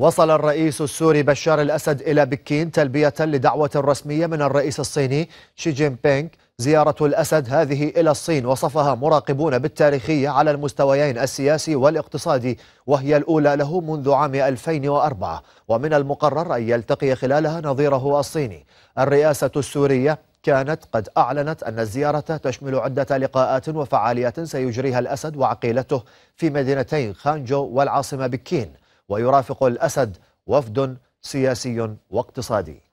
وصل الرئيس السوري بشار الأسد إلى بكين تلبية لدعوة رسمية من الرئيس الصيني شي جين بينغ زيارة الأسد هذه إلى الصين وصفها مراقبون بالتاريخية على المستويين السياسي والاقتصادي وهي الأولى له منذ عام 2004 ومن المقرر أن يلتقي خلالها نظيره الصيني الرئاسة السورية كانت قد أعلنت أن الزيارة تشمل عدة لقاءات وفعاليات سيجريها الأسد وعقيلته في مدينتي خانجو والعاصمة بكين ويرافق الأسد وفد سياسي واقتصادي